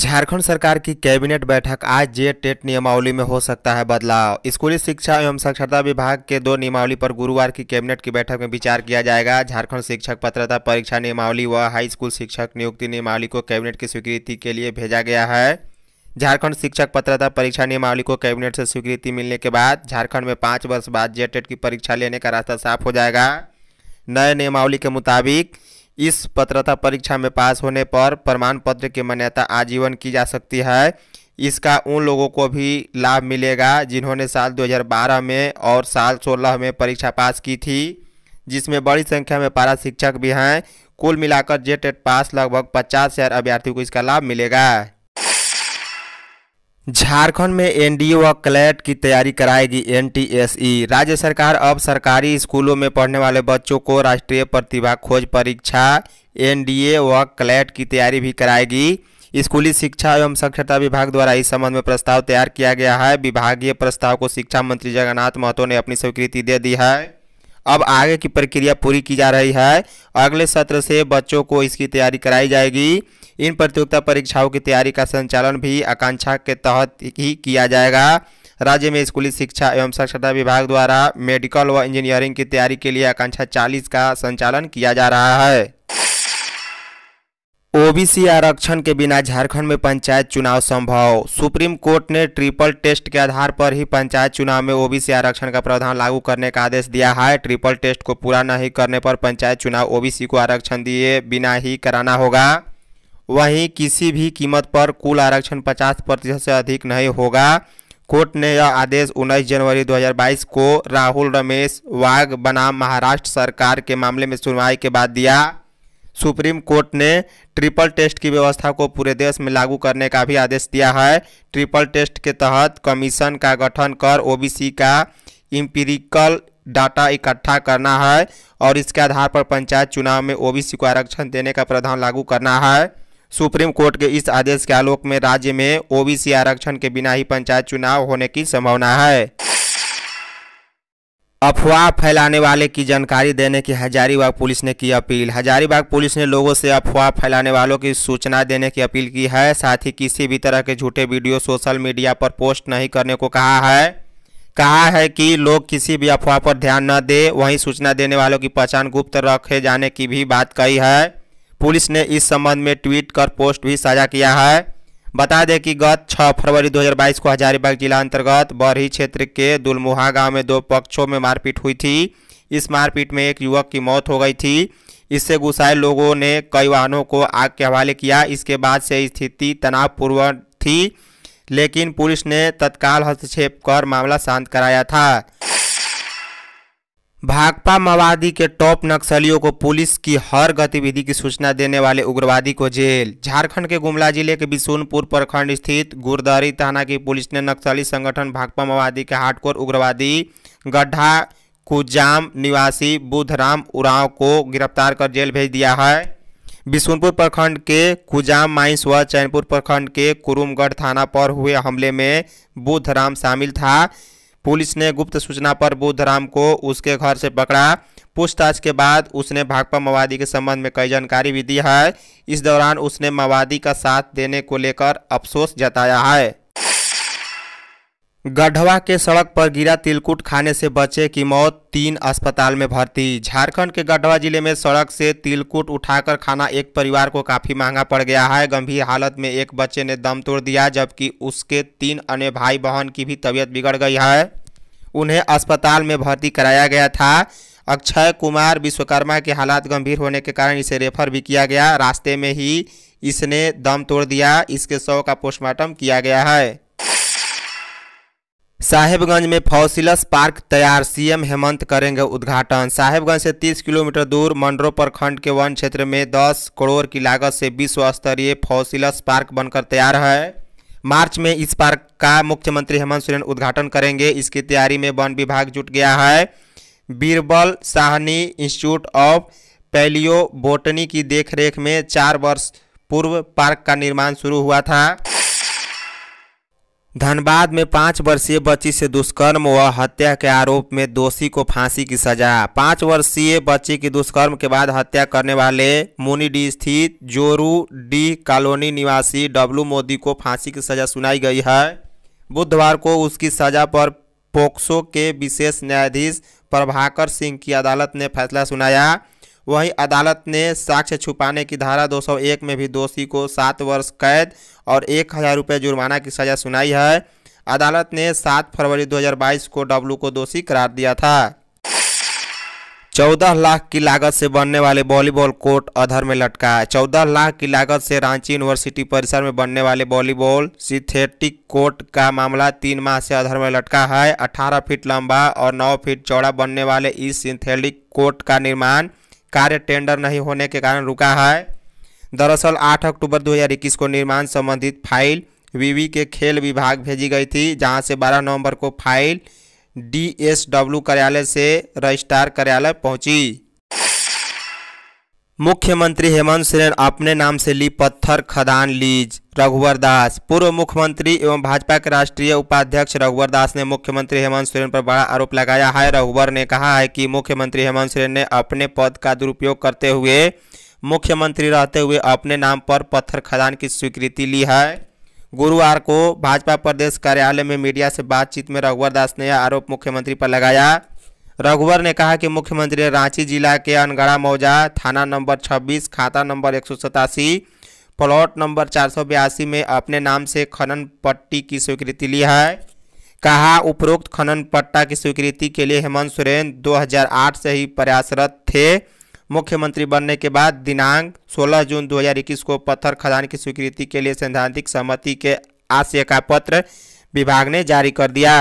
झारखंड सरकार की कैबिनेट बैठक आज जे टेट नियमावली में हो सकता है बदलाव स्कूली शिक्षा एवं साक्षरता विभाग के दो नियमावली पर गुरुवार की कैबिनेट की बैठक में विचार किया जाएगा झारखंड शिक्षक पत्रता परीक्षा नियमावली व हाई स्कूल शिक्षक नियुक्ति नियमावली को कैबिनेट की स्वीकृति के लिए भेजा गया है झारखंड शिक्षक पत्रता परीक्षा नियमावली को कैबिनेट से स्वीकृति मिलने के बाद झारखंड में पाँच वर्ष बाद जे टेट की परीक्षा लेने का रास्ता साफ हो जाएगा नए नियमावली के मुताबिक इस पत्रता परीक्षा में पास होने पर प्रमाण पत्र की मान्यता आजीवन की जा सकती है इसका उन लोगों को भी लाभ मिलेगा जिन्होंने साल 2012 में और साल 16 में परीक्षा पास की थी जिसमें बड़ी संख्या में पारा शिक्षक भी हैं कुल मिलाकर जेट पास लगभग पचास हज़ार अभ्यर्थियों को इसका लाभ मिलेगा झारखंड में एनडीए व क्लैट की तैयारी कराएगी एनटीएसई राज्य सरकार अब सरकारी स्कूलों में पढ़ने वाले बच्चों को राष्ट्रीय प्रतिभा खोज परीक्षा एनडीए व क्लैट की तैयारी भी कराएगी स्कूली शिक्षा एवं साक्षरता विभाग द्वारा इस संबंध में प्रस्ताव तैयार किया गया है विभागीय प्रस्ताव को शिक्षा मंत्री जगन्नाथ महतो ने अपनी स्वीकृति दे दी है अब आगे की प्रक्रिया पूरी की जा रही है अगले सत्र से बच्चों को इसकी तैयारी कराई जाएगी इन प्रतियोगिता परीक्षाओं की तैयारी का संचालन भी आकांक्षा के तहत ही किया जाएगा राज्य में स्कूली शिक्षा एवं साक्षरता विभाग द्वारा मेडिकल व इंजीनियरिंग की तैयारी के लिए आकांक्षा 40 का संचालन किया जा रहा है ओबीसी आरक्षण के बिना झारखंड में पंचायत चुनाव संभव सुप्रीम कोर्ट ने ट्रिपल टेस्ट के आधार पर ही पंचायत चुनाव में ओबीसी आरक्षण का प्रावधान लागू करने का आदेश दिया है ट्रिपल टेस्ट को पूरा नहीं करने पर पंचायत चुनाव ओबीसी को आरक्षण दिए बिना ही कराना होगा वहीं किसी भी कीमत पर कुल आरक्षण 50 प्रतिशत से अधिक नहीं होगा कोर्ट ने यह आदेश 19 जनवरी 2022 को राहुल रमेश वाघ बनाम महाराष्ट्र सरकार के मामले में सुनवाई के बाद दिया सुप्रीम कोर्ट ने ट्रिपल टेस्ट की व्यवस्था को पूरे देश में लागू करने का भी आदेश दिया है ट्रिपल टेस्ट के तहत कमीशन का गठन कर ओबीसी का इम्पीरिकल डाटा इकट्ठा करना है और इसके आधार पर पंचायत चुनाव में ओबीसी को आरक्षण देने का प्रावधान लागू करना है सुप्रीम कोर्ट के इस आदेश के आलोक में राज्य में ओबीसी आरक्षण के बिना ही पंचायत चुनाव होने की संभावना है अफवाह फैलाने वाले की जानकारी देने की हजारीबाग पुलिस ने की अपील हजारीबाग पुलिस ने लोगों से अफवाह फैलाने वालों की सूचना देने की अपील की है साथ ही किसी भी तरह के झूठे वीडियो सोशल मीडिया पर पोस्ट नहीं करने को कहा है कहा है कि लोग किसी भी अफवाह पर ध्यान न दें वहीं सूचना देने वालों की पहचान गुप्त रखे जाने की भी बात कही है पुलिस ने इस संबंध में ट्वीट कर पोस्ट भी साझा किया है बता दें कि गत 6 फरवरी 2022 को हजारीबाग जिला अंतर्गत बरही क्षेत्र के दुलमुहा गांव में दो पक्षों में मारपीट हुई थी इस मारपीट में एक युवक की मौत हो गई थी इससे गुस्साए लोगों ने कई वाहनों को आग के हवाले किया इसके बाद से स्थिति तनावपूर्वक थी लेकिन पुलिस ने तत्काल हस्तक्षेप कर मामला शांत कराया था भाकपा माओवादी के टॉप नक्सलियों को पुलिस की हर गतिविधि की सूचना देने वाले उग्रवादी को जेल झारखंड के गुमला जिले के बिसुनपुर प्रखंड स्थित गुरदारी थाना की पुलिस ने नक्सली संगठन भाकपा माओवादी के हार्डकोर उग्रवादी गड्ढा कुजाम निवासी बुधराम उराव को गिरफ्तार कर जेल भेज दिया है बिसुनपुर प्रखंड के कुजाम माइंस व चैनपुर प्रखंड के कुरुमगढ़ थाना पर हुए हमले में बुधराम शामिल था पुलिस ने गुप्त सूचना पर बुद्धराम को उसके घर से पकड़ा पूछताछ के बाद उसने भाकपा माओवादी के संबंध में कई जानकारी भी दी है इस दौरान उसने माओवादी का साथ देने को लेकर अफसोस जताया है गढ़वा के सड़क पर गिरा तिलकुट खाने से बच्चे की मौत तीन अस्पताल में भर्ती झारखंड के गढ़वा जिले में सड़क से तिलकुट उठाकर खाना एक परिवार को काफ़ी महंगा पड़ गया है गंभीर हालत में एक बच्चे ने दम तोड़ दिया जबकि उसके तीन अन्य भाई बहन की भी तबीयत बिगड़ गई है उन्हें अस्पताल में भर्ती कराया गया था अक्षय कुमार विश्वकर्मा के हालात गंभीर होने के कारण इसे रेफर भी किया गया रास्ते में ही इसने दम तोड़ दिया इसके शव का पोस्टमार्टम किया गया है साहेबगंज में फौसिलस पार्क तैयार सीएम हेमंत करेंगे उद्घाटन साहेबगंज से 30 किलोमीटर दूर मंडरो प्रखंड के वन क्षेत्र में 10 करोड़ की लागत से विश्व स्तरीय फौसिलस पार्क बनकर तैयार है मार्च में इस पार्क का मुख्यमंत्री हेमंत सोरेन उद्घाटन करेंगे इसकी तैयारी में वन विभाग जुट गया है Birbal Sahni institute of palaeobotany की देखरेख में चार वर्ष पूर्व पार्क का निर्माण शुरू हुआ था धनबाद में पाँच वर्षीय बच्ची से दुष्कर्म व हत्या के आरोप में दोषी को फांसी की सजा पाँच वर्षीय बच्ची की दुष्कर्म के बाद हत्या करने वाले मुनिडी स्थित जोरू डी कॉलोनी निवासी डब्लू मोदी को फांसी की सजा सुनाई गई है बुधवार को उसकी सजा पर पोक्सो के विशेष न्यायाधीश प्रभाकर सिंह की अदालत ने फैसला सुनाया वहीं अदालत ने साक्ष्य छुपाने की धारा 201 में भी दोषी को सात वर्ष कैद और एक हज़ार रुपये जुर्माना की सज़ा सुनाई है अदालत ने 7 फरवरी 2022 को डब्लू को दोषी करार दिया था चौदह लाख की लागत से बनने वाले वॉलीबॉल कोर्ट अधर में लटका है चौदह लाख की लागत से रांची यूनिवर्सिटी परिसर में बनने वाले वॉलीबॉल सिंथेटिक कोर्ट का मामला तीन माह से अधर में लटका है 18 फीट लंबा और 9 फीट चौड़ा बनने वाले इस सिंथेटिक कोर्ट का निर्माण कार्य टेंडर नहीं होने के कारण रुका है दरअसल 8 अक्टूबर 2021 को निर्माण संबंधित फाइल वीवी के खेल विभाग भेजी गई थी जहां से 12 नवंबर को फाइल डीएसडब्ल्यू कार्यालय से रजिस्ट्रार कार्यालय पहुंची मुख्यमंत्री हेमंत सोरेन अपने नाम से ली पत्थर खदान लीज रघुवर दास पूर्व मुख्यमंत्री एवं भाजपा के राष्ट्रीय उपाध्यक्ष रघुवर दास ने मुख्यमंत्री हेमंत सोरेन पर बड़ा आरोप लगाया है रघुवर ने कहा है कि मुख्यमंत्री हेमंत सोरेन ने अपने पद का दुरुपयोग करते हुए मुख्यमंत्री रहते हुए अपने नाम पर पत्थर खदान की स्वीकृति ली है गुरुवार को भाजपा प्रदेश कार्यालय में मीडिया से बातचीत में रघुवर दास ने यह आरोप मुख्यमंत्री पर लगाया रघुवर ने कहा कि मुख्यमंत्री रांची जिला के अनगढ़ा मौजा थाना नंबर 26 खाता नंबर एक प्लॉट नंबर चार में अपने नाम से खनन पट्टी की स्वीकृति ली है कहा उपरोक्त खनन पट्टा की स्वीकृति के लिए हेमंत सोरेन 2008 से ही प्रयासरत थे मुख्यमंत्री बनने के बाद दिनांक 16 जून 2021 को पत्थर खदान की स्वीकृति के लिए सैद्धांतिक सहमति के आशय का पत्र विभाग ने जारी कर दिया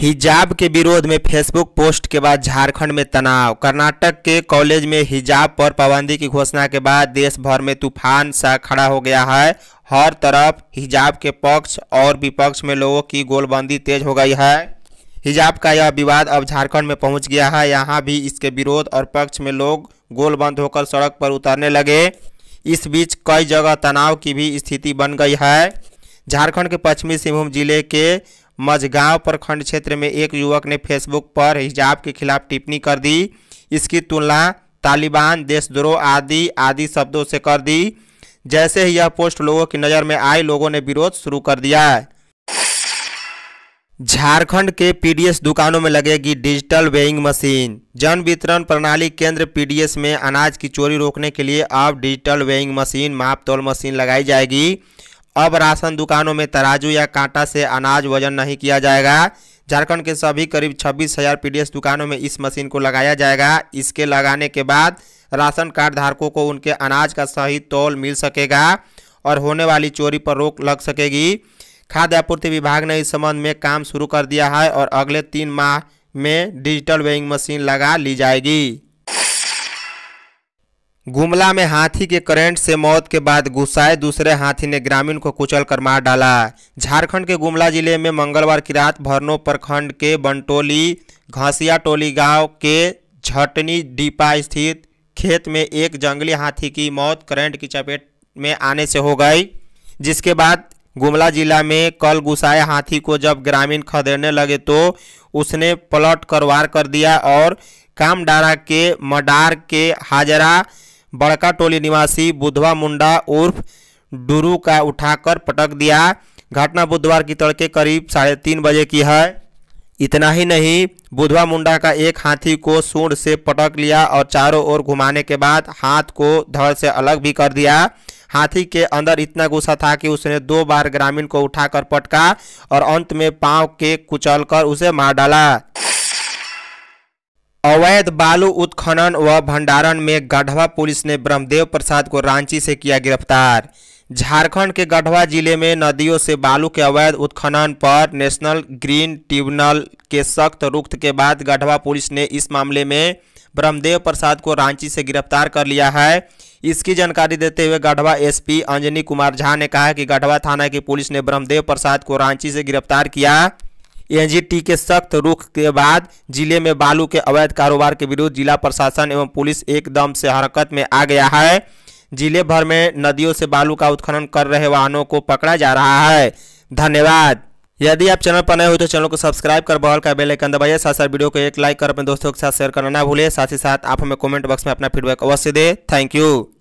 हिजाब के विरोध में फेसबुक पोस्ट के बाद झारखंड में तनाव कर्नाटक के कॉलेज में हिजाब पर पाबंदी की घोषणा के बाद देश भर में तूफान सा खड़ा हो गया है हर तरफ हिजाब के पक्ष और विपक्ष में लोगों की गोलबंदी तेज हो गई है हिजाब का यह विवाद अब झारखंड में पहुंच गया है यहाँ भी इसके विरोध और पक्ष में लोग गोलबंद होकर सड़क पर उतरने लगे इस बीच कई जगह तनाव की भी स्थिति बन गई है झारखंड के पश्चिमी सिंहभूम जिले के मझगांव प्रखंड क्षेत्र में एक युवक ने फेसबुक पर हिजाब के खिलाफ टिप्पणी कर दी इसकी तुलना तालिबान देशद्रोह आदि आदि शब्दों से कर दी जैसे ही यह पोस्ट लोगों की नज़र में आई लोगों ने विरोध शुरू कर दिया झारखंड के पीडीएस दुकानों में लगेगी डिजिटल वेइंग मशीन जन वितरण प्रणाली केंद्र पीडीएस में अनाज की चोरी रोकने के लिए अब डिजिटल वेइंग मशीन माप तोल मशीन लगाई जाएगी अब राशन दुकानों में तराजू या कांटा से अनाज वजन नहीं किया जाएगा झारखंड के सभी करीब छब्बीस हजार पीडीएस दुकानों में इस मशीन को लगाया जाएगा इसके लगाने के बाद राशन कार्ड धारकों को उनके अनाज का सही तौल मिल सकेगा और होने वाली चोरी पर रोक लग सकेगी खाद्य आपूर्ति विभाग ने इस संबंध में काम शुरू कर दिया है और अगले तीन माह में डिजिटल वेइंग मशीन लगा ली जाएगी गुमला में हाथी के करंट से मौत के बाद गुस्साए दूसरे हाथी ने ग्रामीण को कुचल कर मार डाला झारखंड के गुमला जिले में मंगलवार की रात भरनो प्रखंड के बंटोली घासिया टोली गांव के झटनी डीपा स्थित खेत में एक जंगली हाथी की मौत करंट की चपेट में आने से हो गई जिसके बाद गुमला जिला में कल घुसाए हाथी को जब ग्रामीण खदेड़ने लगे तो उसने पलट कर वार कर दिया और कामडारा के मडार के हाजरा बड़का टोली निवासी बुधवा मुंडा उर्फ डुरू का उठाकर पटक दिया घटना बुधवार की तड़के करीब साढ़े तीन बजे की है इतना ही नहीं बुधवा मुंडा का एक हाथी को सूंड से पटक लिया और चारों ओर घुमाने के बाद हाथ को धड़ से अलग भी कर दिया हाथी के अंदर इतना गुस्सा था कि उसने दो बार ग्रामीण को उठाकर पटका और अंत में पांव के कुचलकर उसे मार डाला अवैध बालू उत्खनन व भंडारण में गढ़वा पुलिस ने ब्रह्मदेव प्रसाद को रांची से किया गिरफ्तार झारखंड के गढ़वा जिले में नदियों से बालू के अवैध उत्खनन पर नेशनल ग्रीन ट्रिब्यूनल के सख्त रुख के बाद गढ़वा पुलिस ने इस मामले में ब्रह्मदेव प्रसाद को रांची से गिरफ्तार कर लिया है इसकी जानकारी देते हुए गढ़वा एसपी अंजनी कुमार झा ने कहा कि गढ़वा थाना की पुलिस ने ब्रह्मदेव प्रसाद को रांची से गिरफ्तार किया एनजीटी के सख्त रुख के बाद जिले में बालू के अवैध कारोबार के विरुद्ध जिला प्रशासन एवं पुलिस एकदम से हरकत में आ गया है जिले भर में नदियों से बालू का उत्खनन कर रहे वाहनों को पकड़ा जा रहा है धन्यवाद यदि आप चैनल पर नए हो तो चैनल को सब्सक्राइब कर बहल का बेलाइकन दबाइए साथ साथ वीडियो को एक लाइक कर अपने दोस्तों के साथ शेयर करना ना भूलिए साथ ही साथ आप हमें कमेंट बॉक्स में अपना फीडबैक अवश्य दें थैंक यू